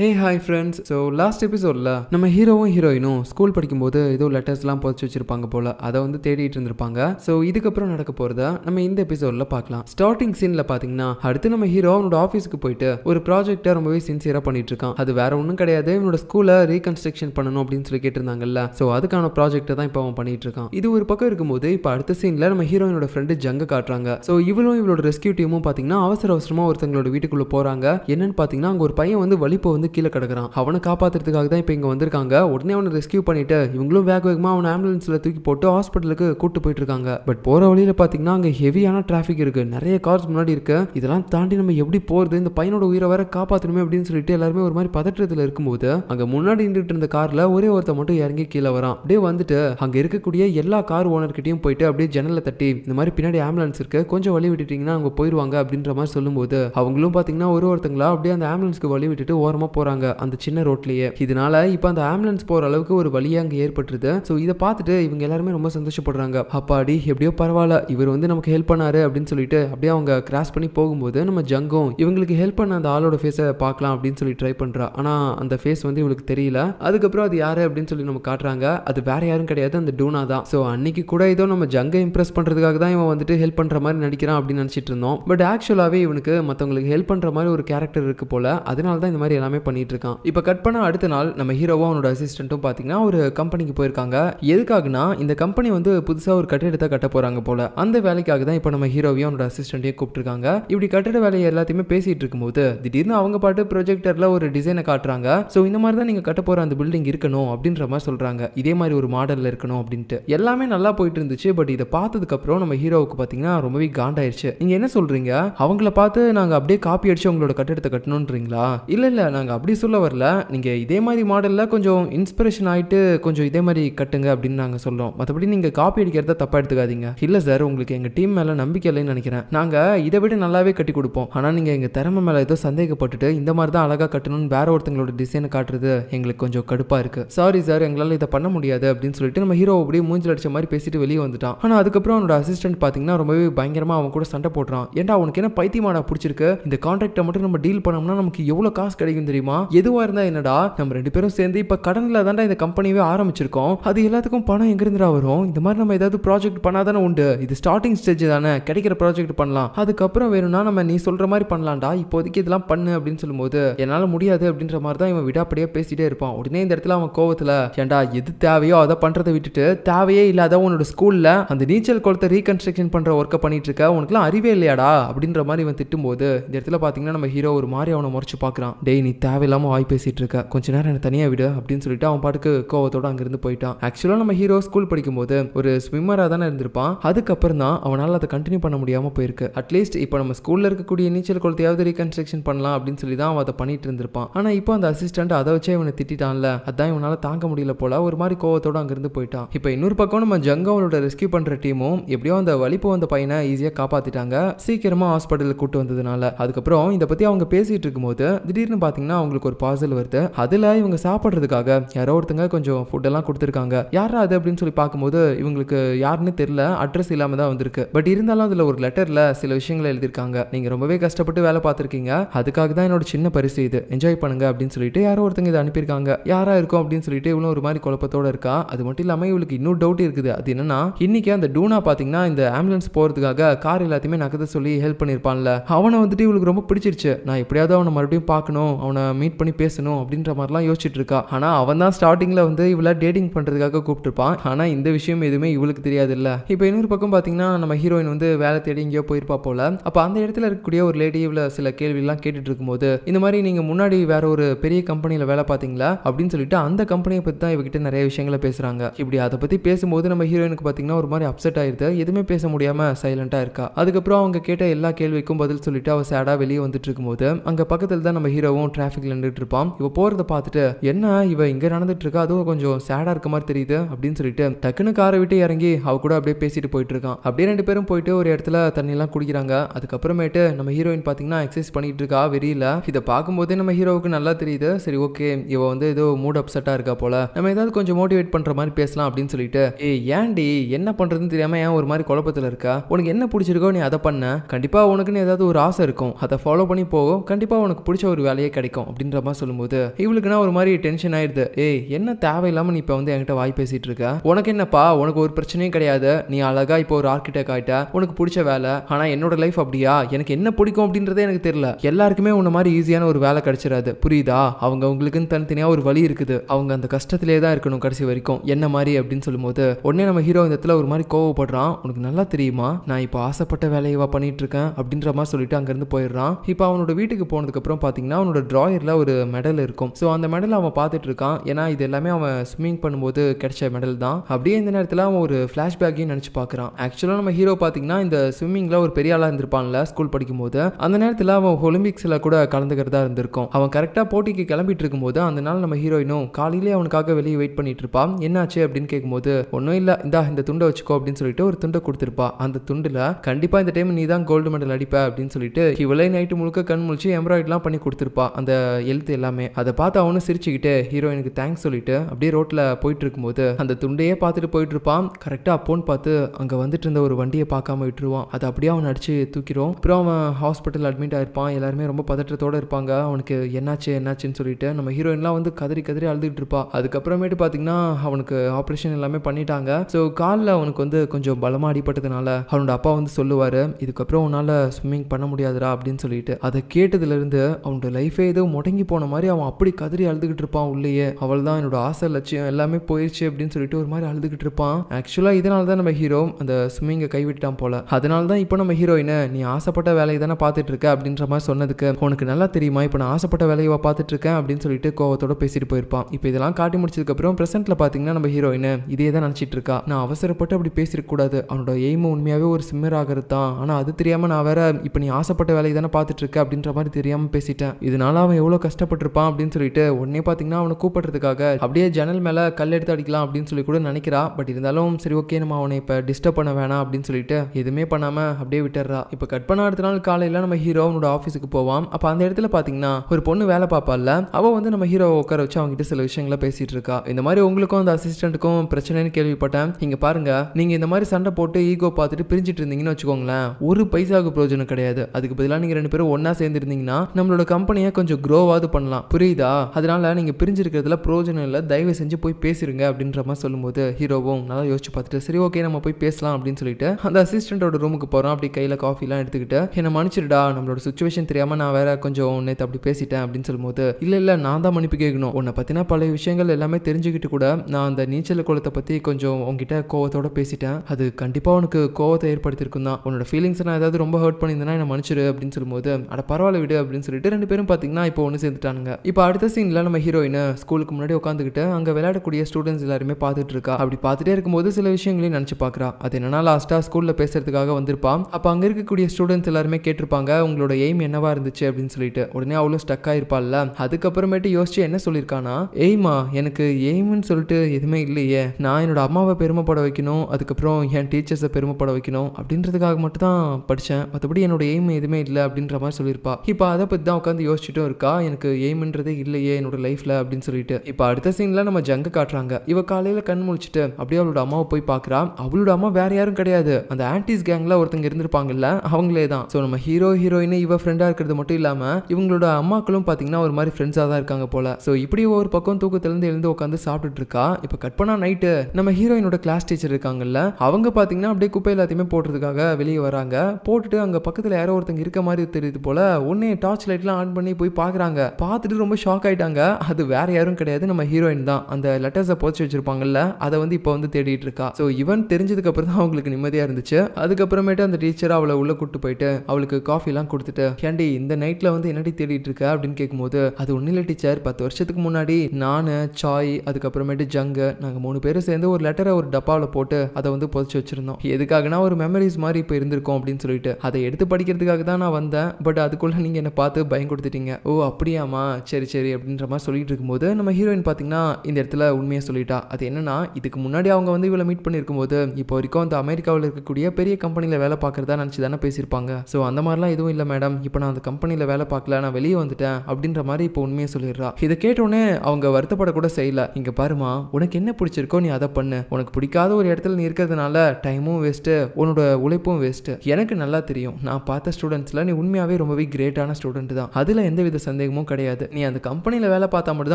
ஹே hi friends so last எபிசோடில் நம்ம ஹீரோவும் ஹீரோயினும் ஸ்கூல் படிக்கும்போது ஏதோ லெட்டர்ஸ்லாம் புதைச்சி வச்சிருப்பாங்க போல் அதை வந்து தேடிட்டு இருந்திருப்பாங்க ஸோ இதுக்கப்புறம் நடக்க போகிறதா நம்ம இந்த எபிசோடில் பார்க்கலாம் ஸ்டார்டிங் சீனில் பார்த்தீங்கன்னா அடுத்து நம்ம ஹீரோ அவனோட ஆஃபீஸுக்கு போயிட்டு ஒரு ப்ராஜெக்டை ரொம்பவே சின்சியராக பண்ணிட்டு இருக்கான் அது வேற ஒன்றும் கிடையாது இவனோட ஸ்கூலை ரீகன்ஸ்ட்ரக்ஷன் பண்ணணும் அப்படின்னு சொல்லி கேட்டிருந்தாங்கல்ல ஸோ அதுக்கான ப்ராஜெக்டை தான் இப்போ அவன் பண்ணிட்டு இருக்கான் இது ஒரு பக்கம் இருக்கும்போது இப்போ அடுத்த சீனில் நம்ம ஹீரோயினோட ஃப்ரெண்டு ஜங்க காட்டுறாங்க ஸோ இவளும் இவளோட ரெஸ்கியூ டீமும் பார்த்தீங்கன்னா அவசர அவசரமாக ஒருத்தங்களோட வீட்டுக்குள்ளே போகிறாங்க என்னன்னு பார்த்தீங்கன்னா அங்கே ஒரு பையன் வந்து வலிப்போ வந்து வந்து கீழே கிடக்குறான் அவனை காப்பாற்றுறதுக்காக தான் இப்போ இங்கே வந்திருக்காங்க உடனே அவனை ரெஸ்கியூ பண்ணிட்டு இவங்களும் வேக வேகமாக அவனை ஆம்புலன்ஸில் தூக்கி போட்டு ஹாஸ்பிட்டலுக்கு கூட்டு போயிட்டு இருக்காங்க பட் போகிற வழியில் பார்த்தீங்கன்னா அங்கே ஹெவியான டிராஃபிக் இருக்கு நிறைய கார்ஸ் முன்னாடி இருக்கு இதெல்லாம் தாண்டி நம்ம எப்படி போகிறது இந்த பையனோட உயிரை வர காப்பாற்றணுமே அப்படின்னு சொல்லிட்டு எல்லாருமே ஒரு மாதிரி பதற்றத்தில் இருக்கும்போது அங்கே முன்னாடி நின்றுட்டு இருந்த காரில் ஒரே ஒருத்த மட்டும் இறங்கி கீழே வரான் அப்படியே வந்துட்டு அங்கே இருக்கக்கூடிய எல்லா கார் ஓனர்கிட்டையும் போயிட்டு அப்படியே ஜன்னலை தட்டி இந்த மாதிரி பின்னாடி ஆம்புலன்ஸ் இருக்கு கொஞ்சம் வழி விட்டுட்டீங்கன்னா அவங்க போயிடுவாங்க அப்படின்ற மாதிரி சொல்லும்போது அவங்களும் பார்த்தீங்கன்னா ஒரு ஒருத்தங்களா அப்படியே அந்த ஆம்புலன்ஸ்க்கு வழி விட்டுட்டு ஓரமாக போகிறாங்க அந்த சின்ன ரோட்லேயே இதனால இப்போ அந்த ஆம்புலன்ஸ் போகிற அளவுக்கு ஒரு வழி அங்கே ஏற்பட்டுருது ஸோ இதை பார்த்துட்டு இவங்க எல்லாருமே ரொம்ப சந்தோஷப்படுறாங்க அப்பாடி எப்படியோ பரவாயில்ல இவர் வந்து நமக்கு ஹெல்ப் பண்ணாரு அப்படின்னு சொல்லிட்டு அப்படியே அவங்க கிராஸ் பண்ணி போகும்போது நம்ம ஜங்கும் இவங்களுக்கு ஹெல்ப் பண்ண அந்த ஆளோட ஃபேஸை பார்க்கலாம் அப்படின்னு சொல்லி ட்ரை பண்றா ஆனால் அந்த ஃபேஸ் வந்து இவளுக்கு தெரியல அதுக்கப்புறம் அது யாரு அப்படின்னு சொல்லி நம்ம காட்டுறாங்க அது வேற யாரும் கிடையாது அந்த டூனா தான் ஸோ அன்னைக்கு கூட ஏதோ நம்ம ஜங்கை இம்ப்ரெஸ் பண்ணுறதுக்காக தான் இவன் வந்துட்டு ஹெல்ப் பண்ணுற மாதிரி நடிக்கிறான் அப்படின்னு நினச்சிட்டு இருந்தோம் பட் ஆக்சுவலாகவே இவனுக்கு மற்றவங்களுக்கு ஹெல்ப் பண்ணுற மாதிரி ஒரு கேரக்டர் இருக்கு போல அதனால தான் இந்த மாதிரி எல்லாமே பண்ணிட்டு இருக்கான் இப்போ கட் பண்ண அடுத்த நாள் நம்ம ஹீரோவும் அவனோட அசிஸ்டண்ட்டும் பார்த்தீங்கன்னா ஒரு கம்பெனிக்கு போயிருக்காங்க எதுக்காகனா இந்த கம்பெனி வந்து புதுசாக ஒரு கட்டிடத்தை கட்ட போகிறாங்க போல அந்த வேலைக்காக தான் இப்போ நம்ம ஹீரோவையும் அவனோட அசிஸ்டண்ட்டையும் கூப்பிட்டுருக்காங்க இப்படி கட்டிட வேலையை எல்லாத்தையுமே பேசிகிட்டு இருக்கும்போது திடீர்னு அவங்க பாட்டு ப்ரொஜெக்டரில் ஒரு டிசைனை காட்டுறாங்க ஸோ இந்த மாதிரி தான் நீங்கள் கட்ட போகிற அந்த பில்டிங் இருக்கணும் அப்படின்ற மாதிரி சொல்கிறாங்க இதே மாதிரி ஒரு மாடலில் இருக்கணும் அப்படின்ட்டு எல்லாமே நல்லா போயிட்டு இருந்துச்சு பட் இதை பார்த்ததுக்கப்புறம் நம்ம ஹீரோவுக்கு பார்த்தீங்கன்னா ரொம்பவே காண்டாயிருச்சு நீங்கள் என்ன சொல்கிறீங்க அவங்கள பார்த்து நாங்கள் அப்படியே காப்பி அடிச்சு அவங்களோட கட்டிடத்தை கட்டணுன்றீங்களா இல்லை இல்லை நாங்கள் அப்படி சொல்ல வரல நீங்கள் இதே மாதிரி மாடலில் கொஞ்சம் இன்ஸ்பிரேஷன் ஆகிட்டு கொஞ்சம் இதே மாதிரி கட்டுங்க அப்படின்னு நாங்கள் சொல்கிறோம் மற்றபடி நீங்கள் காப்பி அடிக்கிறத தப்பாக எடுத்துக்காதீங்க இல்லை சார் உங்களுக்கு எங்கள் டீம் மேலே நம்பிக்கை இல்லைன்னு நினைக்கிறேன் நாங்கள் இதை விட நல்லாவே கட்டி கொடுப்போம் ஆனால் நீங்கள் எங்கள் திறமை மேலே ஏதோ சந்தேகப்பட்டுட்டு இந்த மாதிரி தான் அழகாக கட்டணும்னு வேற ஒருத்தங்களோட டிசைனை காட்டுறது எங்களுக்கு கொஞ்சம் கடுப்பாக இருக்குது சாரி சார் எங்களால் இதை பண்ண முடியாது அப்படின்னு சொல்லிட்டு நம்ம ஹீரோ அப்படியே மூஞ்சில் அடிச்ச மாதிரி பேசிட்டு வெளியே வந்துட்டான் ஆனால் அதுக்கப்புறம் அவனோட அசிஸ்டன்ட் பார்த்தீங்கன்னா ரொம்பவே பயங்கரமாக அவன் கூட சண்டை போடுறான் ஏன்டா அவனுக்கு என்ன பைத்தியமான பிடிச்சிருக்கு இந்த கான்ட்ராக்டை மட்டும் நம்ம டீல் பண்ணோம்னா நமக்கு எவ்வளோ காசு கிடைக்கும் தெரியுமா தெரியுமா எதுவா இருந்தா என்னடா நம்ம ரெண்டு பேரும் சேர்ந்து இப்ப கடன்ல தான்டா இந்த கம்பெனியே ஆரம்பிச்சிருக்கோம் அது எல்லாத்துக்கும் பணம் எங்கிருந்துடா வரும் இந்த மாதிரி நம்ம ஏதாவது ப்ராஜெக்ட் பண்ணாதான உண்டு இது ஸ்டார்டிங் ஸ்டேஜ் தானே கிடைக்கிற ப்ராஜெக்ட் பண்ணலாம் அதுக்கப்புறம் வேணும்னா நம்ம நீ சொல்ற மாதிரி பண்ணலாம்டா இப்போதைக்கு இதெல்லாம் பண்ணு அப்படின்னு சொல்லும்போது என்னால் முடியாது அப்படின்ற மாதிரி தான் இவன் விடாப்படியா பேசிட்டே இருப்பான் உடனே இந்த இடத்துல அவன் கோவத்துல ஏண்டா எது தேவையோ அதை பண்றதை விட்டுட்டு தேவையே இல்லாத உன்னோட ஸ்கூல்ல அந்த நீச்சல் குளத்தை ரீகன்ஸ்ட்ரக்ஷன் பண்ற ஒர்க்கை பண்ணிட்டு இருக்க உனக்குலாம் அறிவே இல்லையாடா அப்படின்ற மாதிரி இவன் திட்டும் போது இந்த இடத்துல பாத்தீங்கன்னா நம்ம ஹீரோ ஒரு மாதிரி அவனை முறைச்சு பாக்குறான் டெய் நீ தேவையில்லாமல் வாய் பேசிட்டு இருக்கா கொஞ்ச நேரம் என்ன தனியாக விடு அப்படின்னு சொல்லிட்டு அவன் பாட்டுக்கு கோவத்தோடு அங்கேருந்து போயிட்டான் ஆக்சுவலாக நம்ம ஹீரோ ஸ்கூல் படிக்கும்போது ஒரு ஸ்விம்மராக தானே இருந்திருப்பான் அதுக்கப்புறம் தான் அவனால் அதை கண்டினியூ பண்ண முடியாமல் போயிருக்கு அட்லீஸ்ட் இப்போ நம்ம ஸ்கூலில் இருக்கக்கூடிய நீச்சல் குளத்தையாவது ரீகன்ஸ்ட்ரக்ஷன் பண்ணலாம் அப்படின்னு சொல்லி தான் அவன் அதை பண்ணிட்டு இருந்திருப்பான் ஆனால் இப்போ அந்த அசிஸ்டன்ட் அதை வச்சே இவனை திட்டான்ல அதான் இவனால் தாங்க முடியல போல ஒரு மாதிரி கோவத்தோட அங்கேருந்து போயிட்டான் இப்போ இன்னொரு பக்கம் நம்ம ஜங்கவனோட ரெஸ்கியூ பண்ணுற டீமும் எப்படியோ அந்த வலிப்பு வந்த பையனை ஈஸியாக காப்பாற்றிட்டாங்க சீக்கிரமாக ஹாஸ்பிட்டலுக்கு கூட்டு வந்ததுனால அதுக்கப்புறம் இதை பற்றி அவங்க பேசிகிட்டு இருக்கும்போது திடீர்னு பார்த்தீங்கன்னா பார்த்தீங்கன்னா அவங்களுக்கு ஒரு பார்சல் வருது அதில் இவங்க சாப்பிட்றதுக்காக யாரோ ஒருத்தங்க கொஞ்சம் ஃபுட்டெல்லாம் கொடுத்துருக்காங்க யாரா அது அப்படின்னு சொல்லி பார்க்கும்போது இவங்களுக்கு யாருன்னு தெரியல அட்ரஸ் இல்லாமல் தான் வந்திருக்கு பட் இருந்தாலும் அதில் ஒரு லெட்டரில் சில விஷயங்களை எழுதியிருக்காங்க நீங்கள் ரொம்பவே கஷ்டப்பட்டு வேலை பார்த்துருக்கீங்க அதுக்காக தான் என்னோட சின்ன பரிசு இது என்ஜாய் பண்ணுங்க அப்படின்னு சொல்லிட்டு யாரோ ஒருத்தங்க இதை அனுப்பியிருக்காங்க யாரா இருக்கும் அப்படின்னு சொல்லிட்டு இவ்வளோ ஒரு மாதிரி குழப்பத்தோட இருக்கா அது மட்டும் இல்லாமல் இவளுக்கு இன்னும் டவுட் இருக்குது அது என்னன்னா இன்னைக்கு அந்த டூனா பார்த்தீங்கன்னா இந்த ஆம்புலன்ஸ் போகிறதுக்காக கார் எல்லாத்தையுமே நகர்த்த சொல்லி ஹெல்ப் பண்ணியிருப்பான்ல அவனை வந்துட்டு இவளுக்கு ரொம்ப பிடிச்சிருச்சு நான் எப்படியாவது அவனை மறுபடியும் பார்க்கணும் அவனை மீட் பண்ணி பேசணும் அப்படின்ற மாதிரிலாம் யோசிச்சுட்டு இருக்கா ஆனால் அவன் தான் ஸ்டார்டிங்கில் வந்து இவளை டேட்டிங் பண்ணுறதுக்காக கூப்பிட்டுருப்பான் ஆனால் இந்த விஷயம் எதுவுமே இவளுக்கு தெரியாது இல்லை இப்போ இன்னொரு பக்கம் பார்த்தீங்கன்னா நம்ம ஹீரோயின் வந்து வேலை தேடி எங்கேயோ போயிருப்பா போல அப்போ அந்த இடத்துல இருக்கக்கூடிய ஒரு லேடி இவ்வளோ சில கேள்விலாம் கேட்டுட்டு இருக்கும்போது இந்த மாதிரி நீங்கள் முன்னாடி வேற ஒரு பெரிய கம்பெனியில் வேலை பார்த்தீங்களா அப்படின்னு சொல்லிட்டு அந்த கம்பெனியை பற்றி தான் இவகிட்ட நிறைய விஷயங்களை பேசுகிறாங்க இப்படி அதை பற்றி பேசும்போது நம்ம ஹீரோயினுக்கு பார்த்தீங்கன்னா ஒரு மாதிரி அப்செட் ஆயிருது எதுவுமே பேச முடியாமல் சைலண்டாக இருக்கா அதுக்கப்புறம் அவங்க கேட்ட எல்லா கேள்விக்கும் பதில் சொல்லிட்டு அவள் சேடாக வெளியே வந்துட்டு இருக்கும்போது அங்கே பக்கத்தில் தான் நம்ம ஹீரோவும் டிராஃபிக் டிராஃபிக்கில் நின்றுட்டு இருப்பான் இவ போகிறத பார்த்துட்டு என்ன இவ இங்கே நடந்துட்டு இருக்கா அதுவும் கொஞ்சம் சேடாக இருக்க மாதிரி தெரியுது அப்படின்னு சொல்லிட்டு டக்குன்னு காரை விட்டு இறங்கி அவ கூட அப்படியே பேசிட்டு போயிட்டு இருக்கான் அப்படியே ரெண்டு பேரும் போயிட்டு ஒரு இடத்துல தண்ணியெல்லாம் குடிக்கிறாங்க அதுக்கப்புறமேட்டு நம்ம ஹீரோயின் பார்த்தீங்கன்னா எக்ஸசைஸ் பண்ணிட்டு இருக்கா வெறியில இதை பார்க்கும்போதே நம்ம ஹீரோவுக்கு நல்லா தெரியுது சரி ஓகே இவ வந்து ஏதோ மூட் அப்செட்டாக இருக்கா போல நம்ம ஏதாவது கொஞ்சம் மோட்டிவேட் பண்ணுற மாதிரி பேசலாம் அப்படின்னு சொல்லிட்டு ஏ ஏன்டி என்ன பண்ணுறதுன்னு தெரியாமல் ஏன் ஒரு மாதிரி குழப்பத்தில் இருக்கா உனக்கு என்ன பிடிச்சிருக்கோ நீ அதை பண்ண கண்டிப்பாக உனக்குன்னு ஏதாவது ஒரு ஆசை இருக்கும் அதை ஃபாலோ பண்ணி போகும் கண்டிப்பாக உனக்கு பிடிச்ச ஒரு வேலையே கிடைக்கும் அப்படின்ற மாதிரி சொல்லும்போது இவளுக்குன்னா ஒரு மாதிரி டென்ஷன் ஆயிடுது ஏய் என்ன தேவையில்லாம நீ இப்ப வந்து என்கிட்ட வாய் பேசிட்டு இருக்க உனக்கு என்னப்பா உனக்கு ஒரு பிரச்சனையும் கிடையாது நீ அழகா இப்போ ஒரு ஆர்கிடெக்ட் ஆயிட்ட உனக்கு பிடிச்ச வேலை ஆனா என்னோட லைஃப் அப்படியா எனக்கு என்ன பிடிக்கும் அப்படின்றதே எனக்கு தெரியல எல்லாருக்குமே உன்ன மாதிரி ஈஸியான ஒரு வேலை கிடைச்சிடாது புரியுதா அவங்க அவங்களுக்குன்னு தனித்தனியா ஒரு வழி இருக்குது அவங்க அந்த கஷ்டத்திலே தான் இருக்கணும் கடைசி வரைக்கும் என்ன மாதிரி அப்படின்னு சொல்லும்போது உடனே நம்ம ஹீரோ இந்த இடத்துல ஒரு மாதிரி கோவப்படுறான் உனக்கு நல்லா தெரியுமா நான் இப்போ ஆசைப்பட்ட வேலையவா பண்ணிட்டு இருக்கேன் அப்படின்ற மாதிரி சொல்லிட்டு அங்கிருந்து போயிடுறான் இப்போ அவனோட வீட்டுக்கு போனதுக்கு அப்புறம் பார்த்தீங்கன்னா அவனோட ட்ராயர் ஆயிரில் ஒரு மெடல் இருக்கும் ஸோ அந்த மெடல் அவன் பார்த்துட்டு இருக்கான் ஏன்னா இது எல்லாமே அவன் ஸ்விம்மிங் பண்ணும்போது கிடைச்ச மெடல் தான் அப்படியே இந்த நேரத்தில் அவன் ஒரு ஃப்ளாஷ்பேக்கையும் நினச்சி பார்க்குறான் ஆக்சுவலாக நம்ம ஹீரோ பார்த்தீங்கன்னா இந்த ஸ்விம்மிங்கில் ஒரு பெரிய ஆளாக இருந்திருப்பான்ல ஸ்கூல் படிக்கும்போது அந்த நேரத்தில் அவன் ஒலிம்பிக்ஸில் கூட கலந்துக்கிறதா இருந்திருக்கும் அவன் கரெக்டாக போட்டிக்கு கிளம்பிட்டு இருக்கும்போது அந்த நாள் நம்ம ஹீரோயினும் காலையிலே அவனுக்காக வெளியே வெயிட் பண்ணிட்டு இருப்பான் என்னாச்சு அப்படின்னு கேட்கும்போது ஒன்றும் இல்லை இந்தா இந்த துண்டை வச்சுக்கோ அப்படின்னு சொல்லிட்டு ஒரு துண்டை கொடுத்துருப்பா அந்த துண்டில் கண்டிப்பாக இந்த டைம் நீ தான் கோல்டு மெடல் அடிப்ப அப்படின்னு சொல்லிட்டு இவளே நைட்டு முழுக்க கண் முழிச்சு எம்ப்ராய்டெலாம் பண்ணி கொடுத்துருப்பா அந்த எழுத்து எல்லாமே அதை பார்த்து அவனும் சிரிச்சுக்கிட்டு ஹீரோயினுக்கு தேங்க்ஸ் சொல்லிட்டு அப்படியே ரோட்டில் போயிட்டு இருக்கும்போது அந்த துண்டையே பார்த்துட்டு போயிட்டு இருப்பான் கரெக்டாக அப்போன்னு பார்த்து அங்கே வந்துட்டு இருந்த ஒரு வண்டியை பார்க்காம விட்டுருவான் அதை அப்படியே அவன் அடிச்சு தூக்கிடும் அப்புறம் அவன் ஹாஸ்பிட்டல் அட்மிட் ஆயிருப்பான் எல்லாருமே ரொம்ப பதற்றத்தோடு இருப்பாங்க அவனுக்கு என்னாச்சு என்னாச்சுன்னு சொல்லிட்டு நம்ம ஹீரோயின்லாம் வந்து கதறி கதறி அழுதுகிட்டு இருப்பா அதுக்கப்புறமேட்டு பார்த்தீங்கன்னா அவனுக்கு ஆப்ரேஷன் எல்லாமே பண்ணிட்டாங்க ஸோ காலில் அவனுக்கு வந்து கொஞ்சம் பலமாக அடிபட்டதுனால அவனோட அப்பா வந்து சொல்லுவார் இதுக்கப்புறம் உன்னால் ஸ்விம்மிங் பண்ண முடியாதுடா அப்படின்னு சொல்லிட்டு அதை கேட்டதுலேருந்து அவனோட லைஃபே எதுவும் முடங்கி போன மாதிரி அவன் அப்படி கதறி அழுதுகிட்டு இருப்பான் உள்ளேயே அவள் தான் என்னோட ஆசை லட்சியம் எல்லாமே போயிடுச்சு அப்படின்னு சொல்லிட்டு ஒரு மாதிரி அழுதுகிட்டு இருப்பான் ஆக்சுவலாக இதனால தான் நம்ம ஹீரோ அந்த ஸ்விம்மிங்கை கைவிட்டான் போல அதனால தான் இப்போ நம்ம ஹீரோயினை நீ ஆசைப்பட்ட வேலையை தானே பார்த்துட்டு இருக்க அப்படின்ற மாதிரி சொன்னதுக்கு உனக்கு நல்லா தெரியுமா இப்போ நான் ஆசைப்பட்ட வேலையை பார்த்துட்டு இருக்கேன் அப்படின்னு சொல்லிட்டு கோவத்தோட பேசிட்டு போயிருப்பான் இப்போ இதெல்லாம் காட்டி முடிச்சதுக்கப்புறம் ப்ரெசென்ட்டில் பாத்தீங்கன்னா நம்ம ஹீரோயினை இதே தான் நினச்சிட்டு இருக்கா நான் அவசரப்பட்டு அப்படி பேசிருக்க கூடாது அவனோட எய்ம் உண்மையாகவே ஒரு சிம்மர் ஆகிறது தான் ஆனால் அது தெரியாமல் நான் வேற இப்போ நீ ஆசைப்பட்ட வேலையை தானே பார்த்துட்டு இருக்க அப்படின்ற மாதிரி தெரியாமல் பேசிட்டேன் இதனால அவன் அவன் எவ்வளோ கஷ்டப்பட்டிருப்பான் அப்படின்னு சொல்லிட்டு உடனே பார்த்தீங்கன்னா அவனை கூப்பிடுறதுக்காக அப்படியே ஜன்னல் மேலே கல் எடுத்து அடிக்கலாம் அப்படின்னு சொல்லி கூட நினைக்கிறா பட் இருந்தாலும் சரி ஓகே நம்ம அவனை இப்போ டிஸ்டர்ப் பண்ண வேணாம் அப்படின்னு சொல்லிட்டு எதுவுமே பண்ணாமல் அப்படியே விட்டுறா இப்போ கட் பண்ண அடுத்த நாள் காலையில் நம்ம ஹீரோ அவனோட ஆஃபீஸுக்கு போவான் அப்போ அந்த இடத்துல பார்த்தீங்கன்னா ஒரு பொண்ணு வேலை பார்ப்பால அவள் வந்து நம்ம ஹீரோவை உட்கார வச்சு அவங்ககிட்ட சில விஷயங்களை பேசிட்டு இருக்கா இந்த மாதிரி உங்களுக்கும் அந்த அசிஸ்டண்ட்டுக்கும் பிரச்சனைன்னு கேள்விப்பட்டேன் இங்கே பாருங்க நீங்கள் இந்த மாதிரி சண்டை போட்டு ஈகோ பார்த்துட்டு பிரிஞ்சிட்டு இருந்தீங்கன்னு வச்சுக்கோங்களேன் ஒரு பைசாவுக்கு பிரயோஜனம் கிடையாது அதுக்கு பதிலாக நீங்கள் ரெண்டு பேரும் ஒன்றா சேர்ந்துருந்தீங்கன்னா நம்மளோட கம்பெனியை கொஞ்சம் க்ரோவாவது பண்ணலாம் புரியுதா அதனால நீங்கள் பிரிஞ்சிருக்கிறதுல பிரோஜனம் இல்லை தயவு செஞ்சு போய் பேசிருங்க அப்படின்ற மாதிரி சொல்லும்போது ஹீரோவும் நல்லா யோசிச்சு பார்த்துட்டு சரி ஓகே நம்ம போய் பேசலாம் அப்படின்னு சொல்லிட்டு அந்த அசிஸ்டண்ட்டோட ரூமுக்கு போகிறோம் அப்படி கையில் காஃபிலாம் எடுத்துக்கிட்டு என்னை மன்னிச்சிடுடா நம்மளோட சுச்சுவேஷன் தெரியாமல் நான் வேற கொஞ்சம் நேற்று அப்படி பேசிட்டேன் அப்படின்னு சொல்லும்போது இல்லை இல்லை நான் தான் மன்னிப்பு கேட்கணும் உன்னை பற்றினா பல விஷயங்கள் எல்லாமே தெரிஞ்சுக்கிட்டு கூட நான் அந்த நீச்சல் குளத்தை பற்றி கொஞ்சம் உங்ககிட்ட கோவத்தோட பேசிட்டேன் அது கண்டிப்பாக உனக்கு கோவத்தை ஏற்படுத்திருக்கும் தான் உன்னோட ஃபீலிங்ஸ் நான் ஏதாவது ரொம்ப ஹர்ட் பண்ணியிருந்தேன்னா என்னை மன்னிச்சிடு அப்படின்னு சொல்லும்போது அட பரவாயில்ல விடு அப்படின்னு சொல்லிட்டு ரெண்டு பேரும் பார்த்தீங்கன்னா இப்போ ஒன்று சேர்ந்துட்டானுங்க இப்போ அடுத்த சீனில் நம்ம ஹீரோயின் ஸ்கூலுக்கு முன்னாடி உட்காந்துக்கிட்டு அங்கே விளையாடக்கூடிய ஸ்டூடெண்ட்ஸ் எல்லாருமே பார்த்துட்டு இருக்கா அப்படி பார்த்துட்டே இருக்கும்போது சில விஷயங்களையும் நினச்சி பார்க்குறா அது என்னன்னா லாஸ்ட்டாக ஸ்கூலில் பேசுறதுக்காக வந்திருப்பான் அப்போ அங்கே இருக்கக்கூடிய ஸ்டூடெண்ட்ஸ் எல்லாருமே கேட்டிருப்பாங்க உங்களோட எய்ம் என்னவா இருந்துச்சு அப்படின்னு சொல்லிட்டு உடனே அவ்வளோ ஸ்டக் ஆயிருப்பாள்ல அதுக்கப்புறமேட்டு யோசிச்சு என்ன சொல்லியிருக்கானா எய்மா எனக்கு எய்ம்னு சொல்லிட்டு எதுவுமே இல்லையே நான் என்னோட அம்மாவை பெருமைப்பட வைக்கணும் அதுக்கப்புறம் என் டீச்சர்ஸை பெருமைப்பட வைக்கணும் அப்படின்றதுக்காக மட்டும் தான் படித்தேன் மற்றபடி என்னோட எய்ம் எதுவுமே இல்லை அப்படின்ற மாதிரி சொல்லியிருப்பா இப்போ அதை பற்றி தான் உட்காந்து யோசிச்சுட்டும் இருக்கா இருக்கா எனக்கு எய்ம்ன்றதே இல்லையே என்னோட லைஃப்ல அப்படின்னு சொல்லிட்டு இப்போ அடுத்த சீன்ல நம்ம ஜங்க காட்டுறாங்க இவ காலையில கண் முழிச்சிட்டு அப்படியே அவளோட அம்மாவை போய் பாக்குறா அவளோட அம்மா வேற யாரும் கிடையாது அந்த ஆன்டிஸ் கேங்ல ஒருத்தங்க இருந்திருப்பாங்கல்ல அவங்களே தான் ஸோ நம்ம ஹீரோ ஹீரோயினே இவ ஃப்ரெண்டா இருக்கிறது மட்டும் இல்லாம இவங்களோட அம்மாக்களும் பாத்தீங்கன்னா ஒரு மாதிரி ஃப்ரெண்ட்ஸா தான் இருக்காங்க போல ஸோ இப்படி ஒரு பக்கம் தூக்கத்திலிருந்து எழுந்து உட்காந்து சாப்பிட்டுட்டு இருக்கா இப்போ கட் பண்ணா நைட்டு நம்ம ஹீரோயினோட கிளாஸ் டீச்சர் இருக்காங்கல்ல அவங்க பாத்தீங்கன்னா அப்படியே குப்பை எல்லாத்தையுமே போடுறதுக்காக வெளியே வராங்க போட்டுட்டு அங்க பக்கத்துல யாரோ ஒருத்தங்க இருக்க மாதிரி தெரியுது போல உடனே டார்ச் லைட்லாம் ஆன் பண்ணி போய் பார்க்க பார்க்குறாங்க பார்த்துட்டு ரொம்ப ஷாக் ஆயிட்டாங்க அது வேற யாரும் கிடையாது நம்ம ஹீரோயின் தான் அந்த லெட்டர்ஸை போச்சு வச்சிருப்பாங்கல்ல அதை வந்து இப்போ வந்து தேடிட்டு இருக்கா ஸோ இவன் தெரிஞ்சதுக்கு அப்புறம் தான் அவங்களுக்கு நிம்மதியாக இருந்துச்சு அதுக்கப்புறமேட்டு அந்த டீச்சர் அவளை உள்ளே கூட்டு போயிட்டு அவளுக்கு காஃபிலாம் கொடுத்துட்டு ஏண்டி இந்த நைட்டில் வந்து என்னடி தேடிட்டு இருக்க அப்படின்னு கேட்கும்போது அது ஒன்றும் இல்லை டீச்சர் பத்து வருஷத்துக்கு முன்னாடி நான் சாய் அதுக்கப்புறமேட்டு ஜங்கு நாங்கள் மூணு பேரும் சேர்ந்து ஒரு லெட்டரை ஒரு டப்பாவில் போட்டு அதை வந்து புதைச்சி வச்சிருந்தோம் எதுக்காகனா ஒரு மெமரிஸ் மாதிரி இப்போ இருந்திருக்கோம் அப்படின்னு சொல்லிட்டு அதை எடுத்து படிக்கிறதுக்காக தான் நான் வந்தேன் பட் அதுக்குள்ளே நீங்கள் என்னை பார்த்து பயம் கொடுத்துட்டீங்க ஓ அப்படியாம்மா சரி சரி அப்படின்ற மாதிரி சொல்லிட்டு இருக்கும்போது நம்ம ஹீரோயின் பார்த்தீங்கன்னா இந்த இடத்துல உண்மையாக சொல்லிட்டா அது என்னன்னா இதுக்கு முன்னாடி அவங்க வந்து இவ்வளோ மீட் பண்ணியிருக்கும்போது இப்போ வரைக்கும் அந்த அமெரிக்காவில் இருக்கக்கூடிய பெரிய கம்பெனியில் வேலை பார்க்குறதா நினச்சி தானே பேசியிருப்பாங்க ஸோ அந்த மாதிரிலாம் எதுவும் இல்லை மேடம் இப்போ நான் அந்த கம்பெனியில் வேலை பார்க்கல நான் வெளியே வந்துட்டேன் அப்படின்ற மாதிரி இப்போ உண்மையாக சொல்லிடுறா இதை கேட்டோன்னே அவங்க வருத்தப்படக்கூட செய்யலை இங்கே பாருமா உனக்கு என்ன பிடிச்சிருக்கோ நீ அதை பண்ணு உனக்கு பிடிக்காத ஒரு இடத்துல நீ இருக்கிறதுனால டைமும் வேஸ்ட்டு உன்னோட உழைப்பும் வேஸ்ட்டு எனக்கு நல்லா தெரியும் நான் பார்த்த ஸ்டூடெண்ட்ஸில் நீ உண்மையாகவே ரொம்பவே கிரேட்டான ஸ்டூடெண்ட் தான் அதில் எந்த வித சந்தேகமும் கிடையாது நீ அந்த கம்பெனியில் வேலை பார்த்தா மட்டும்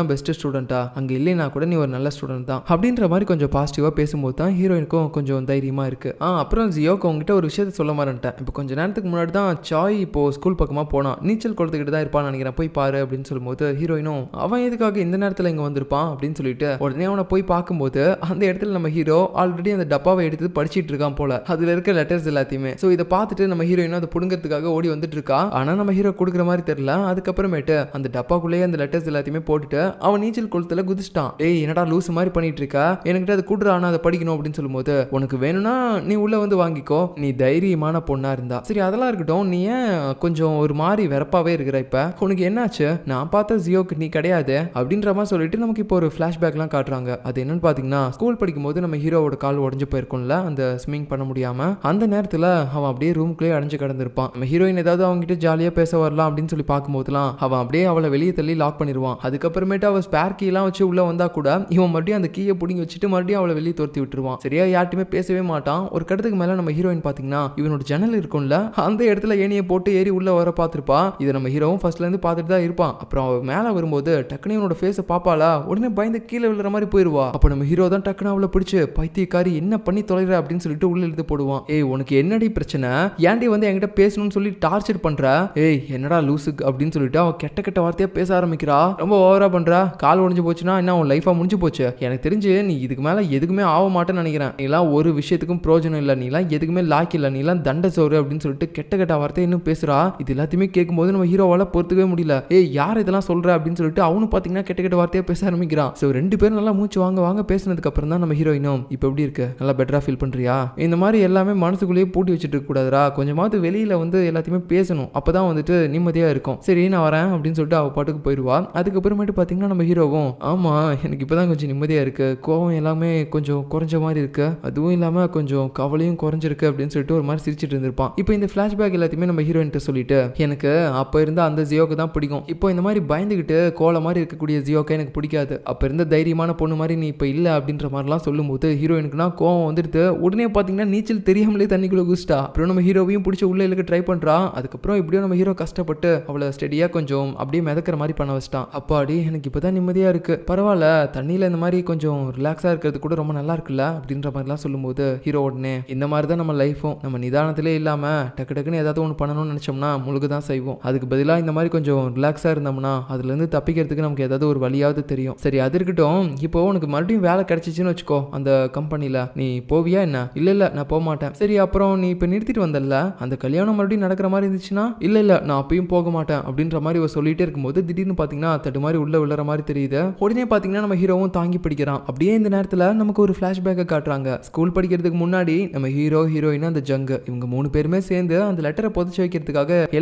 தான் பெஸ்ட் ஸ்டூடெண்டா அங்கே இல்லைனா கூட நீ ஒரு நல்ல ஸ்டூடெண்ட் தான் அப்படின்ற மாதிரி கொஞ்சம் பாசிட்டிவாக பேசும்போது தான் ஹீரோயினுக்கும் கொஞ்சம் தைரியமாக இருக்கு ஆ அப்புறம் ஜியோக்கு அவங்ககிட்ட ஒரு விஷயத்த சொல்ல மாட்டேன் இப்போ கொஞ்சம் நேரத்துக்கு முன்னாடி தான் சாய் இப்போ ஸ்கூல் பக்கமாக போனான் நீச்சல் குளத்துக்கிட்டு தான் இருப்பான் நினைக்கிறேன் போய் பாரு அப்படின்னு சொல்லும்போது ஹீரோயினும் அவன் எதுக்காக இந்த நேரத்தில் இங்கே வந்திருப்பான் அப்படின்னு சொல்லிட்டு உடனே அவனை போய் பார்க்கும்போது அந்த இடத்துல நம்ம ஹீரோ ஆல்ரெடி அந்த டப்பாவை எடுத்து படிச்சுட்டு இருக்கான் போல அதுல இருக்க லெட்டர்ஸ் எல்லாத்தையுமே ஸோ இதை பார்த்துட்டு நம்ம ஹீரோயினும் அதை பிடுங்கிறதுக்காக ஓடி வந்துட்டு இருக்கா ஆனால் நம்ம ஹீரோ கொடுக்குற மாதிரி தெரியல அதுக்கப்புறமேட்டு பண்ணிட்டு அந்த டப்பாக்குள்ளேயே அந்த லெட்டர்ஸ் எல்லாத்தையுமே போட்டுட்டு அவன் நீச்சல் குளத்துல குதிச்சிட்டான் ஏய் என்னடா லூஸ் மாதிரி பண்ணிட்டு இருக்கா என்கிட்ட அது கூடுறா ஆனா அதை படிக்கணும் அப்படின்னு சொல்லும்போது உனக்கு வேணும்னா நீ உள்ள வந்து வாங்கிக்கோ நீ தைரியமான பொண்ணா இருந்தா சரி அதெல்லாம் இருக்கட்டும் நீ ஏன் கொஞ்சம் ஒரு மாதிரி வெறப்பாவே இருக்கிற இப்ப உனக்கு என்னாச்சு நான் பார்த்த ஜியோக்கு நீ கிடையாது அப்படின்ற மாதிரி சொல்லிட்டு நமக்கு இப்போ ஒரு எல்லாம் காட்டுறாங்க அது என்னன்னு பாத்தீங்கன்னா ஸ்கூல் படிக்கும்போது நம்ம ஹீரோவோட கால் உடஞ்சு போயிருக்கும்ல அந்த ஸ்விமிங் பண்ண முடியாம அந்த நேரத்துல அவன் அப்படியே ரூம்குள்ளேயே அடைஞ்சு கிடந்திருப்பான் நம்ம ஹீரோயின் ஏதாவது அவங்க கிட்ட ஜாலியா பேச வரலாம் அப்படின்னு சொல்லி பார்க்கும்போதுலாம் அவ அவன் அப்படியே அவளை வெளியே தள்ளி லாக் பண்ணிடுவான் அதுக்கப்புறமேட்டு அவள் ஸ்பேர் கீலாம் வச்சு உள்ளே வந்தால் கூட இவன் மறுபடியும் அந்த கீயை பிடிங்கி வச்சுட்டு மறுபடியும் அவளை வெளியே துரத்தி விட்டுருவான் சரியா யார்ட்டுமே பேசவே மாட்டான் ஒரு கடத்துக்கு மேலே நம்ம ஹீரோயின் பார்த்தீங்கன்னா இவனோட ஜன்னல் இருக்கும்ல அந்த இடத்துல ஏனியை போட்டு ஏறி உள்ளே வர பார்த்துருப்பா இதை நம்ம ஹீரோவும் ஃபர்ஸ்ட்லேருந்து பார்த்துட்டு தான் இருப்பான் அப்புறம் அவள் மேலே வரும்போது டக்குனு இவனோட ஃபேஸை பார்ப்பாளா உடனே பயந்து கீழே விழுற மாதிரி போயிடுவா அப்போ நம்ம ஹீரோ தான் டக்குனு அவளை பிடிச்சி பைத்தியக்காரி என்ன பண்ணி தொலைகிற அப்படின்னு சொல்லிட்டு உள்ள எழுத்து போடுவான் ஏய் உனக்கு என்னடி பிரச்சனை ஏன்டி வந்து என்கிட்ட பேசணும்னு சொல்லி டார்ச்சர் பண்ணுற ஏய் என்னடா லூசுக்கு அப்படின்னு சொல்லிட்டு அவன் கெட்ட கெட்ட வார்த்தையா பேச ஆரம்பிக்கிறா ரொம்ப ஓவரா பண்றா கால் உடஞ்சு போச்சுன்னா என்ன உன் லைஃபா முடிஞ்சு போச்சு எனக்கு தெரிஞ்சு நீ இதுக்கு மேல எதுக்குமே ஆக மாட்டேன்னு நினைக்கிறேன் நீலாம் ஒரு விஷயத்துக்கும் பிரோஜனம் இல்லை நீலாம் எதுக்குமே லாக்கி இல்லை நீலாம் தண்ட சோறு அப்படின்னு சொல்லிட்டு கெட்ட கெட்ட வார்த்தையை இன்னும் பேசுறா இது எல்லாத்தையுமே கேட்கும்போது நம்ம ஹீரோவால பொறுத்துக்கவே முடியல ஏ யார் இதெல்லாம் சொல்ற அப்படின்னு சொல்லிட்டு அவனு பாத்தீங்கன்னா கெட்ட கெட்ட வார்த்தையா பேச ஆரம்பிக்கிறான் ஸோ ரெண்டு பேரும் நல்லா மூச்சு வாங்க வாங்க பேசினதுக்கு அப்புறம் தான் நம்ம ஹீரோயினும் இப்போ எப்படி இருக்கு நல்லா பெட்டரா ஃபீல் பண்றியா இந்த மாதிரி எல்லாமே மனசுக்குள்ளேயே பூட்டி வச்சுட்டு கூடாதுரா கொஞ்சமாவது வெளியில வந்து எல்லாத்தையுமே பேசணும் அப்பதான் வந்துட்டு நிம்மதியா இருக்கும் சரி நான் வரேன் அப்படின்னு சொல்லிட்டு அவள் பாட்டுக்கு போயிடுவா அதுக்கப்புறமேட்டு பார்த்தீங்கன்னா நம்ம ஹீரோவும் ஆமாம் எனக்கு இப்போ தான் கொஞ்சம் நிம்மதியாக இருக்கு கோவம் எல்லாமே கொஞ்சம் குறைஞ்ச மாதிரி இருக்கு அதுவும் இல்லாமல் கொஞ்சம் கவலையும் குறைஞ்சிருக்கு அப்படின்னு சொல்லிட்டு ஒரு மாதிரி சிரிச்சிட்டு இருந்திருப்பான் இப்போ இந்த ஃப்ளாஷ்பேக் எல்லாத்தையுமே நம்ம ஹீரோயின்ட்ட சொல்லிட்டு எனக்கு அப்போ இருந்த அந்த ஜியோக்கு தான் பிடிக்கும் இப்போ இந்த மாதிரி பயந்துக்கிட்டு கோல மாதிரி இருக்கக்கூடிய ஜியோக்கா எனக்கு பிடிக்காது அப்போ இருந்த தைரியமான பொண்ணு மாதிரி நீ இப்போ இல்லை அப்படின்ற மாதிரிலாம் சொல்லும்போது ஹீரோயினுக்குனா கோவம் வந்துடுது உடனே பார்த்தீங்கன்னா நீச்சல் தெரியாமலே தண்ணிக்குள்ளே குஸ்டா அப்புறம் நம்ம ஹீரோவையும் பிடிச்ச உள்ளே இழுக்க ட்ரை பண்ணுறான் அதுக்கப்புறம் இப்படியோ நம்ம ஹீரோ கஷ்டப்பட்டு அவளை ஸ்டெடியாக கொஞ்சம் பார்த்ததும் அப்படியே மிதக்கிற மாதிரி பண்ண வச்சிட்டான் அப்பாடி எனக்கு இப்போ தான் நிம்மதியாக இருக்குது பரவாயில்ல தண்ணியில் இந்த மாதிரி கொஞ்சம் ரிலாக்ஸாக இருக்கிறது கூட ரொம்ப நல்லா இருக்குல்ல அப்படின்ற மாதிரிலாம் சொல்லும்போது ஹீரோ உடனே இந்த மாதிரி தான் நம்ம லைஃப்பும் நம்ம நிதானத்திலே இல்லாமல் டக்கு டக்குன்னு ஏதாவது ஒன்று பண்ணணும்னு நினச்சோம்னா முழுக்க தான் செய்வோம் அதுக்கு பதிலாக இந்த மாதிரி கொஞ்சம் ரிலாக்ஸாக இருந்தோம்னா அதுலேருந்து தப்பிக்கிறதுக்கு நமக்கு ஏதாவது ஒரு வழியாவது தெரியும் சரி அது இருக்கட்டும் இப்போ உனக்கு மறுபடியும் வேலை கிடச்சிச்சின்னு வச்சுக்கோ அந்த கம்பெனியில் நீ போவியா என்ன இல்லை இல்லை நான் போக மாட்டேன் சரி அப்புறம் நீ இப்போ நிறுத்திட்டு வந்தல அந்த கல்யாணம் மறுபடியும் நடக்கிற மாதிரி இருந்துச்சுன்னா இல்லை இல்லை நான் அப்பயும் போக மாட்டேன் அப்படின்ற மாதிரி ஒரு சொல்லிட்டே இருக்கும்போது திடீர்னு பார்த்தீங்கன்னா தட்டு மாதிரி உள்ள விழுற மாதிரி தெரியுது உடனே பார்த்தீங்கன்னா நம்ம ஹீரோவும் தாங்கி பிடிக்கிறான் அப்படியே இந்த நேரத்தில் நமக்கு ஒரு ஃப்ளாஷ்பேக்கை காட்டுறாங்க ஸ்கூல் படிக்கிறதுக்கு முன்னாடி நம்ம ஹீரோ ஹீரோயின் அந்த ஜங்கு இவங்க மூணு பேருமே சேர்ந்து அந்த லெட்டரை புதைச்சி வைக்கிறதுக்காக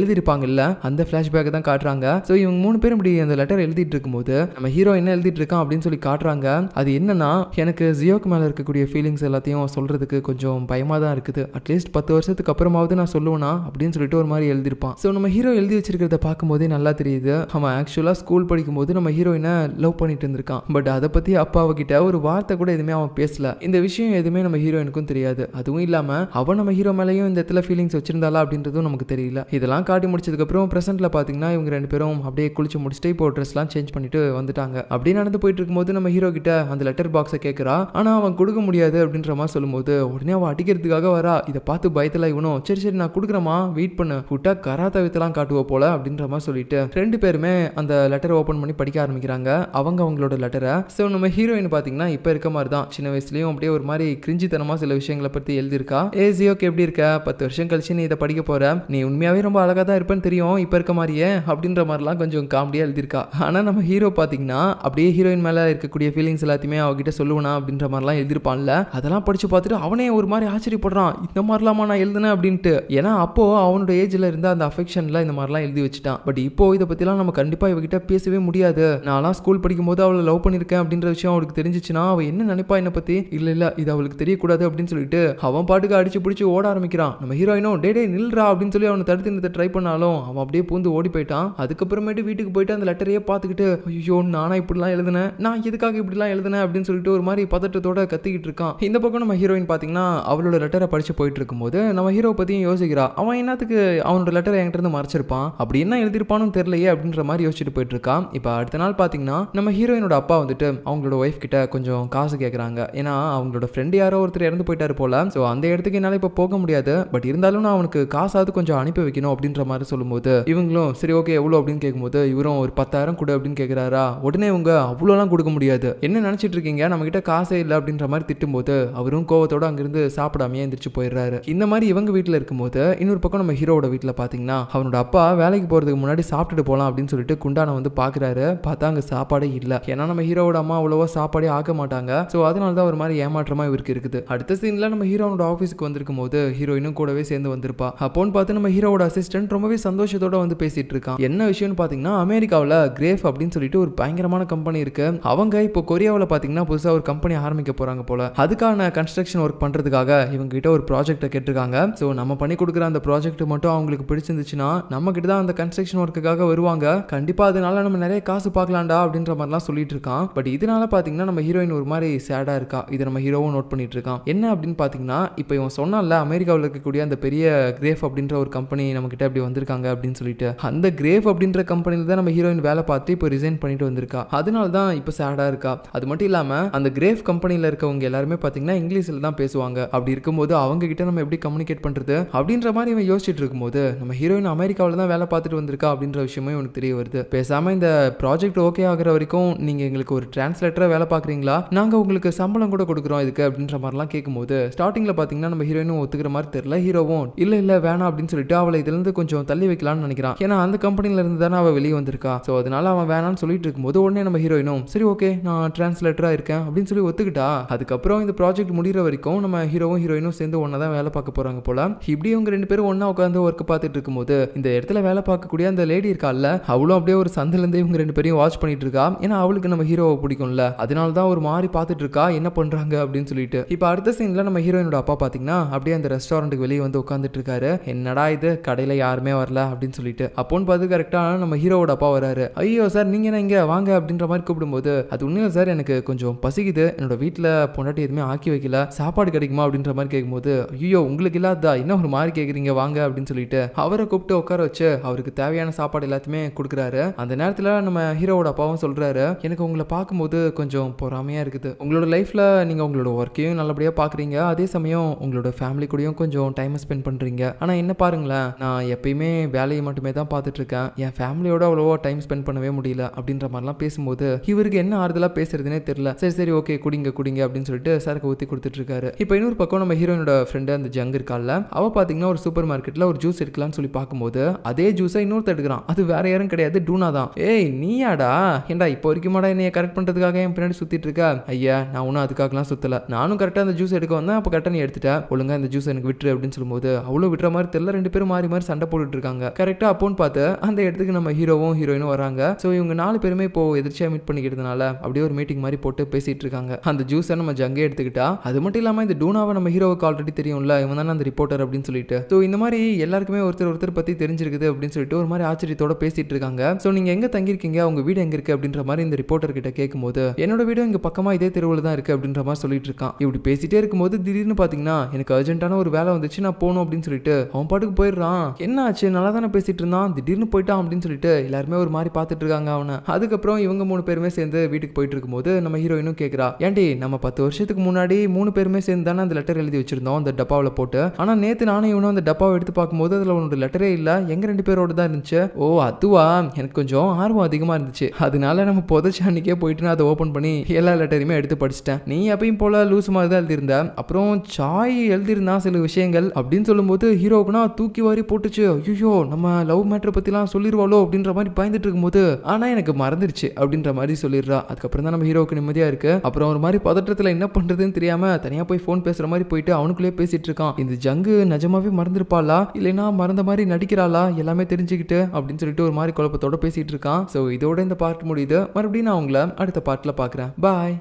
இல்ல அந்த ஃப்ளாஷ்பேக்கை தான் காட்டுறாங்க ஸோ இவங்க மூணு பேரும் இப்படி அந்த லெட்டர் எழுதிட்டு இருக்கும்போது நம்ம ஹீரோ என்ன எழுதிட்டு இருக்கான் அப்படின்னு சொல்லி காட்டுறாங்க அது என்னன்னா எனக்கு ஜியோக்கு மேலே இருக்கக்கூடிய ஃபீலிங்ஸ் எல்லாத்தையும் சொல்றதுக்கு கொஞ்சம் பயமாக தான் இருக்குது அட்லீஸ்ட் பத்து வருஷத்துக்கு அப்புறமாவது நான் சொல்லுவேனா அப்படின்னு சொல்லிட்டு ஒரு மாதிரி எழுதியிருப்பான் ஸோ நம்ம ஹீரோ எழுதி வச்சிருக்கிறத பார்க்கும்போதே நல்லா தெரியுது அவன் ஆக்சுவலாக ஸ்கூல் படிக்கும்போது நம்ம ஹீரோயினை லவ் பண்ணிட்டு இருந்திருக்கான் பட் அதை பற்றி அப்பாவகிட்ட ஒரு வார்த்தை கூட எதுவுமே அவன் பேசல இந்த விஷயம் எதுவுமே நம்ம ஹீரோயினுக்கும் தெரியாது அதுவும் இல்லாமல் அவன் நம்ம ஹீரோ மேலேயும் இந்த இடத்துல ஃபீலிங்ஸ் வச்சிருந்தாளா அப்படின்றதும் நமக்கு தெரியல இதெல்லாம் காட்டி முடிச்சதுக்கப்புறம் ப்ரெசென்ட்ல பார்த்தீங்கன்னா இவங்க ரெண்டு பேரும் அப்படியே குளிச்சு முடிச்சுட்டு இப்போ ட்ரெஸ்லாம் சேஞ்ச் பண்ணிட்டு வந்துட்டாங்க அப்படியே நடந்து போயிட்டு இருக்கும்போது நம்ம ஹீரோ கிட்ட அந்த லெட்டர் பாக்ஸை கேட்குறா ஆனால் அவன் கொடுக்க முடியாது அப்படின்ற மாதிரி சொல்லும்போது உடனே அவன் அடிக்கிறதுக்காக வரா இதை பார்த்து பயத்தில் இவனும் சரி சரி நான் கொடுக்குறமா வெயிட் பண்ணு விட்டா கராத்தா வித்தெல்லாம் காட்டுவோம் போல அப்படின்ற மாதிரி சொல்லிட்டு ரெண்டு பேருமே அந்த லெட்டரை ஓப்பன் பண்ணி படிக்க ஆரம்பிக்கிறாங்க அவங்க அவங்களோட லெட்டரை ஸோ நம்ம ஹீரோயின் பார்த்தீங்கன்னா இப்போ இருக்க மாதிரி தான் சின்ன வயசுலேயும் அப்படியே ஒரு மாதிரி கிரிஞ்சித்தனமாக சில விஷயங்களை பற்றி எழுதியிருக்கா ஏ ஜியோக்கு எப்படி இருக்க பத்து வருஷம் கழிச்சு நீ இதை படிக்க போகிற நீ உண்மையாகவே ரொம்ப அழகாக தான் இருப்பேன்னு தெரியும் இப்போ இருக்க மாதிரியே அப்படின்ற மாதிரிலாம் கொஞ்சம் காமெடியாக எழுதியிருக்கா ஆனால் நம்ம ஹீரோ பார்த்தீங்கன்னா அப்படியே ஹீரோயின் மேலே இருக்கக்கூடிய ஃபீலிங்ஸ் எல்லாத்தையுமே அவகிட்ட சொல்லுவனா அப்படின்ற மாதிரிலாம் எழுதியிருப்பான்ல அதெல்லாம் படித்து பார்த்துட்டு அவனே ஒரு மாதிரி ஆச்சரியப்படுறான் இந்த மாதிரிலாமா நான் எழுதுனேன் அப்படின்ட்டு ஏன்னா அப்போது அவனோட ஏஜில் இருந்த அந்த அஃபெக்ஷனில் இந்த மாதிரிலாம் எழுதி வச்சுட்டான் பட் இப்போ இதை பற்றிலாம் நம்ம கண்டிப்பாக இவகிட்ட பேசவே முடியாது நான்லாம் ஸ்கூல் படிக்கும்போது அவளை லவ் பண்ணியிருக்கேன் அப்படின்ற விஷயம் அவளுக்கு தெரிஞ்சிச்சுன்னா அவள் என்ன நினைப்பா என்னை பற்றி இல்லை இல்லை இது அவளுக்கு தெரியக்கூடாது அப்படின்னு சொல்லிட்டு அவன் பாட்டுக்கு அடிச்சு பிடிச்சி ஓட ஆரம்பிக்கிறான் நம்ம ஹீரோயினும் டே டே நில்றா அப்படின்னு சொல்லி அவனை தடுத்து நிறுத்த ட்ரை பண்ணாலும் அவன் அப்படியே பூந்து ஓடி போயிட்டான் அதுக்கப்புறமேட்டு வீட்டுக்கு போயிட்டு அந்த லெட்டரையே பார்த்துக்கிட்டு ஐயோ நானா இப்படிலாம் எழுதுனேன் நான் எதுக்காக இப்படிலாம் எழுதினேன் அப்படின்னு சொல்லிட்டு ஒரு மாதிரி பதட்டத்தோட கத்திக்கிட்டு இருக்கான் இந்த பக்கம் நம்ம ஹீரோயின் பார்த்தீங்கன்னா அவளோட லெட்டரை படிச்சு போயிட்டு இருக்கும்போது நம்ம ஹீரோ பற்றியும் யோசிக்கிறா அவன் என்னத்துக்கு அவனோட லெட்டரை என்கிட்ட இருந்து மறைச்சிருப்பான் அப்படி என்ன எழுதியிருப்பானும் தெரியல தெரியலையே அப்படின்ற மாதிரி யோசிச்சுட்டு போயிட்டு இருக்கான் இப்போ அடுத்த நாள் பார்த்தீங்கன்னா நம்ம ஹீரோயினோட அப்பா வந்துட்டு அவங்களோட ஒய்ஃப் கிட்ட கொஞ்சம் காசு கேட்குறாங்க ஏன்னா அவங்களோட ஃப்ரெண்டு யாரோ ஒருத்தர் இறந்து போயிட்டாரு போல ஸோ அந்த இடத்துக்கு என்னால் இப்போ போக முடியாது பட் இருந்தாலும் நான் அவனுக்கு காசாவது கொஞ்சம் அனுப்பி வைக்கணும் அப்படின்ற மாதிரி சொல்லும்போது இவங்களும் சரி ஓகே எவ்வளோ அப்படின்னு கேட்கும்போது இவரும் ஒரு பத்தாயிரம் கொடு அப்படின்னு கேட்குறாரா உடனே இவங்க அவ்வளோலாம் கொடுக்க முடியாது என்ன நினைச்சிட்டு இருக்கீங்க நம்ம கிட்ட காசே இல்லை அப்படின்ற மாதிரி திட்டும்போது அவரும் கோவத்தோடு அங்கிருந்து சாப்பிடாமையே எந்திரிச்சு போயிடுறாரு இந்த மாதிரி இவங்க வீட்டில் இருக்கும்போது இன்னொரு பக்கம் நம்ம ஹீரோட வீட்டில் பார்த்தீங்கன்னா அவனோட அப்பா வேலைக்கு போகிறதுக்கு முன்னாடி சாப்பிட்டு சாப்பிட்டுட்டு போகலாம் அப்படின்னு சொல்லிட்டு குண்டானை வந்து பார்க்குறாரு பார்த்தா அங்கே சாப்பாடே இல்லை ஏன்னா நம்ம ஹீரோவோட அம்மா அவ்வளோவா சாப்பாடே ஆக்க மாட்டாங்க ஸோ அதனால தான் ஒரு மாதிரி ஏமாற்றமாக இவருக்கு இருக்குது அடுத்த சீனில் நம்ம ஹீரோனோட ஆஃபீஸ்க்கு வந்திருக்கும் போது ஹீரோயினும் கூடவே சேர்ந்து வந்திருப்பா அப்போன்னு பார்த்து நம்ம ஹீரோவோட அசிஸ்டன்ட் ரொம்பவே சந்தோஷத்தோட வந்து பேசிட்டு இருக்கான் என்ன விஷயம்னு பார்த்தீங்கன்னா அமெரிக்காவில் கிரேஃப் அப்படின்னு சொல்லிட்டு ஒரு பயங்கரமான கம்பெனி இருக்கு அவங்க இப்போ கொரியாவில் பார்த்தீங்கன்னா புதுசாக ஒரு கம்பெனி ஆரம்பிக்க போகிறாங்க போல அதுக்கான கன்ஸ்ட்ரக்ஷன் ஒர்க் பண்ணுறதுக்காக இவங்க கிட்ட ஒரு ப்ராஜெக்ட்டை கேட்டிருக்காங்க ஸோ நம்ம பண்ணி கொடுக்குற அந்த ப்ராஜெக்ட் மட்டும் அவங்களுக்கு பிடிச்சிருந்துச்சுன்னா நம்ம கிட்ட தான் அந்த கன்ஸ்ட்ரக்ஷன் ஒர்க்குக்காக வேலைக்காக வருவாங்க கண்டிப்பாக அதனால நம்ம நிறைய காசு பார்க்கலாம்டா அப்படின்ற மாதிரிலாம் சொல்லிட்டு இருக்கான் பட் இதனால பார்த்தீங்கன்னா நம்ம ஹீரோயின் ஒரு மாதிரி சேடாக இருக்கா இதை நம்ம ஹீரோவும் நோட் பண்ணிட்டு இருக்கான் என்ன அப்படின்னு பார்த்தீங்கன்னா இப்போ இவன் சொன்னான்ல அமெரிக்காவில் இருக்கக்கூடிய அந்த பெரிய கிரேஃப் அப்படின்ற ஒரு கம்பெனி நம்மக்கிட்ட அப்படி வந்திருக்காங்க அப்படின்னு சொல்லிட்டு அந்த கிரேஃப் அப்படின்ற கம்பெனியில் தான் நம்ம ஹீரோயின் வேலை பார்த்து இப்போ ரிசைன் பண்ணிட்டு வந்திருக்கா அதனால தான் இப்போ சேடாக இருக்கா அது மட்டும் இல்லாமல் அந்த கிரேஃப் கம்பெனியில் இருக்கவங்க எல்லாருமே பார்த்தீங்கன்னா இங்கிலீஷில் தான் பேசுவாங்க அப்படி இருக்கும்போது அவங்க கிட்ட நம்ம எப்படி கம்யூனிகேட் பண்ணுறது அப்படின்ற மாதிரி இவன் யோசிச்சுட்டு இருக்கும்போது நம்ம ஹீரோயின் அமெரிக்காவில் தான் வேலை பார்த்துட்டு வந்திருக்கா அப்படின்ற விஷயமே உனக்கு தெரிய வருது பேசாமல் இந்த ப்ராஜெக்ட் ஓகே ஆகிற வரைக்கும் நீங்கள் எங்களுக்கு ஒரு டிரான்ஸ்லேட்டரா வேலை பார்க்குறீங்களா நாங்கள் உங்களுக்கு சம்பளம் கூட கொடுக்குறோம் இதுக்கு அப்படின்ற மாதிரிலாம் கேட்கும்போது ஸ்டார்டிங்கில் பார்த்தீங்கன்னா நம்ம ஹீரோயினும் ஒத்துக்கிற மாதிரி தெரியல ஹீரோவும் இல்லை இல்லை வேணாம் அப்படின்னு சொல்லிட்டு அவளை இருந்து கொஞ்சம் தள்ளி வைக்கலாம்னு நினைக்கிறான் ஏன்னா அந்த கம்பெனில இருந்து தானே அவள் வெளியே வந்திருக்கா ஸோ அதனால அவன் வேணாம்னு சொல்லிட்டு இருக்கும்போது உடனே நம்ம ஹீரோயினும் சரி ஓகே நான் டிரான்ஸ்லேட்டரா இருக்கேன் அப்படின்னு சொல்லி ஒத்துக்கிட்டா அதுக்கப்புறம் இந்த ப்ராஜெக்ட் முடிகிற வரைக்கும் நம்ம ஹீரோவும் ஹீரோயினும் சேர்ந்து ஒன்றா தான் வேலை பார்க்க போகிறாங்க போல இப்படி இவங்க ரெண்டு பேரும் ஒன்றா உட்காந்து ஒர்க் பார்த்துட்டு இருக்கும்போது இந்த இடத்துல வேலை பார்க்கக்கூடிய அந்த லேடி இருக்கால அவளும் அப்படியே ஒரு இருந்தே இவங்க ரெண்டு பேரையும் வாட்ச் பண்ணிட்டு இருக்கா ஏன்னா அவளுக்கு நம்ம ஹீரோவை பிடிக்கும்ல அதனால தான் ஒரு மாதிரி பார்த்துட்டு இருக்கா என்ன பண்ணுறாங்க அப்படின்னு சொல்லிட்டு இப்போ அடுத்த சீன்ல நம்ம ஹீரோயினோட அப்பா பார்த்தீங்கன்னா அப்படியே அந்த ரெஸ்டாரண்ட்டுக்கு வெளியே வந்து உட்காந்துட்டு இருக்காரு என்னடா இது கடையில் யாருமே வரல அப்படின்னு சொல்லிட்டு அப்போன்னு பார்த்து கரெக்டாக நம்ம ஹீரோவோட அப்பா வராரு ஐயோ சார் நீங்கள் என்ன இங்கே வாங்க அப்படின்ற மாதிரி கூப்பிடும்போது அது உண்மையில சார் எனக்கு கொஞ்சம் பசிக்குது என்னோட வீட்டில் பொண்டாட்டி எதுவுமே ஆக்கி வைக்கல சாப்பாடு கிடைக்குமா அப்படின்ற மாதிரி கேட்கும்போது ஐயோ உங்களுக்கு இல்லாதா என்ன ஒரு மாதிரி கேட்குறீங்க வாங்க அப்படின்னு சொல்லிட்டு அவரை கூப்பிட்டு உட்கார வச்சு அவருக்கு தேவையான சாப்பாடு எல்லாத்தையுமே கொடுக்குறாரு அந்த நேரத்தில் நம்ம ஹீரோவோட அப்பாவும் சொல்கிறாரு எனக்கு உங்களை பார்க்கும்போது கொஞ்சம் பொறாமையாக இருக்குது உங்களோட லைஃப்பில் நீங்கள் உங்களோட ஒர்க்கையும் நல்லபடியாக பார்க்குறீங்க அதே சமயம் உங்களோட ஃபேமிலி கூடயும் கொஞ்சம் டைம் ஸ்பெண்ட் பண்ணுறீங்க ஆனால் என்ன பாருங்களேன் நான் எப்பயுமே வேலையை மட்டுமே தான் பார்த்துட்ருக்கேன் என் ஃபேமிலியோட அவ்வளோவா டைம் ஸ்பெண்ட் பண்ணவே முடியல அப்படின்ற மாதிரிலாம் பேசும்போது இவருக்கு என்ன ஆறுதலாக பேசுறதுனே தெரியல சரி சரி ஓகே குடிங்க குடிங்க அப்படின்னு சொல்லிட்டு சாருக்கு ஊற்றி கொடுத்துட்ருக்காரு இப்போ இன்னொரு பக்கம் நம்ம ஹீரோயினோட ஃப்ரெண்டு அந்த ஜங் இருக்கால அவள் பார்த்தீங்கன்னா ஒரு சூப்பர் மார்க்கெட்டில் ஒரு ஜூஸ் எடுக்கலாம்னு சொல்லி பார்க்கும்போது அதே ஜூஸை இன்னொருத்த எடுக்கிறான் அது வேற யாரும் கிடையாது டூனா தான் ஏய் நீயாடா ஏண்டா இப்போ வரைக்கும் மாடா என்னைய கரெக்ட் பண்ணுறதுக்காக என் பின்னாடி சுற்றிட்டு இருக்கா ஐயா நான் ஒன்றும் அதுக்காகலாம் சுற்றல நானும் கரெக்டாக அந்த ஜூஸ் எடுக்க வந்தேன் அப்போ கரெக்டா நீ எடுத்துட்டா ஒழுங்கா இந்த ஜூஸ் எனக்கு விட்டுரு அப்படின்னு சொல்லும்போது அவ்வளோ விட்டுற மாதிரி தெரியல ரெண்டு பேரும் மாறி மாறி சண்டை போட்டுட்டு இருக்காங்க கரெக்டாக அப்போ பார்த்து அந்த இடத்துக்கு நம்ம ஹீரோவும் ஹீரோயினும் வராங்க ஸோ இவங்க நாலு பேருமே இப்போ எதிர்ச்சியாக மீட் பண்ணிக்கிறதுனால அப்படியே ஒரு மீட்டிங் மாதிரி போட்டு பேசிட்டு இருக்காங்க அந்த ஜூஸை நம்ம ஜங்கே எடுத்துக்கிட்டா அது மட்டும் இல்லாமல் இந்த டூனாவை நம்ம ஹீரோவுக்கு ஆல்ரெடி தெரியும்ல இவன் தானே அந்த ரிப்போர்ட்டர் அப்படின்னு சொல்லிட்டு ஸோ இந்த மாதிரி எல்லாருக்குமே ஒருத்தர் ஒருத்தர் பற்றி தெரிஞ்சிருக்குது அப்படின்னு சொல்லிட்டு ஒரு மாதிரி ஆச்சரியத்தோட ரிப்போர்ட்டரோட பேசிட்டு இருக்காங்க ஸோ நீங்கள் எங்கே தங்கியிருக்கீங்க அவங்க வீடு எங்கே இருக்குது அப்படின்ற மாதிரி இந்த ரிப்போர்ட்டர் கிட்ட கேட்கும்போது என்னோட வீடு இங்கே பக்கமாக இதே தெருவில் தான் இருக்கு அப்படின்ற மாதிரி சொல்லிட்டு இருக்கான் இப்படி பேசிட்டே இருக்கும்போது திடீர்னு பார்த்தீங்கன்னா எனக்கு அர்ஜென்ட்டான ஒரு வேலை வந்துச்சு நான் போகணும் அப்படின்னு சொல்லிட்டு அவன் பாட்டுக்கு போயிடுறான் என்ன ஆச்சு நல்லா தானே பேசிட்டு இருந்தான் திடீர்னு போயிட்டான் அப்படின்னு சொல்லிட்டு எல்லாருமே ஒரு மாதிரி பார்த்துட்டு இருக்காங்க அவனை அதுக்கப்புறம் இவங்க மூணு பேருமே சேர்ந்து வீட்டுக்கு போயிட்டு இருக்கும்போது நம்ம ஹீரோயினும் கேட்குறா ஏன்டி நம்ம பத்து வருஷத்துக்கு முன்னாடி மூணு பேருமே சேர்ந்து தானே அந்த லெட்டர் எழுதி வச்சிருந்தோம் அந்த டப்பாவில் போட்டு ஆனால் நேற்று நானும் இவனும் அந்த டப்பாவை எடுத்து பார்க்கும்போது அதில் உன்னோட லெட்டரே இல்லை எங்க ரெண்டு பேரோட தான் இருந்துச்சு ஓ அதுவா எனக்கு கொஞ்சம் ஆர்வம் அதிகமாக இருந்துச்சு அதனால நம்ம புதைச்ச அன்றைக்கே போயிட்டு நான் அதை ஓப்பன் பண்ணி எல்லா லெட்டரையுமே எடுத்து படிச்சிட்டேன் நீ அப்பயும் போல் லூஸ் மாதிரி தான் எழுதியிருந்த அப்புறம் சாய் எழுதியிருந்தான் சில விஷயங்கள் அப்படின்னு சொல்லும்போது ஹீரோக்குனா தூக்கி வாரி போட்டுச்சு ஐயோ நம்ம லவ் மேட்ரை பற்றிலாம் சொல்லிடுவாளோ அப்படின்ற மாதிரி பயந்துட்டு இருக்கும்போது ஆனால் எனக்கு மறந்துருச்சு அப்படின்ற மாதிரி சொல்லிடுறா அதுக்கப்புறம் தான் நம்ம ஹீரோக்கு நிம்மதியாக இருக்கு அப்புறம் ஒரு மாதிரி பதற்றத்தில் என்ன பண்ணுறதுன்னு தெரியாமல் தனியாக போய் ஃபோன் பேசுகிற மாதிரி போயிட்டு அவனுக்குள்ளேயே பேசிட்டு இருக்கான் இந்த ஜங்கு நிஜமாவே மறந்துருப்பாளா இல்லைன்னா மறந்த மாதிரி நடிக்கிறாளா எல்லாமே தெரிஞ்சுக்கிட்டு அப்படின்னு அப்படின்னு சொல்லிட்டு ஒரு மாதிரி குழப்பத்தோட பேசிட்டு இருக்கான் ஸோ இதோட இந்த பார்ட் முடியுது மறுபடியும் நான் உங்களை அடுத்த பார்ட்டில் பார்க்குறேன் பாய்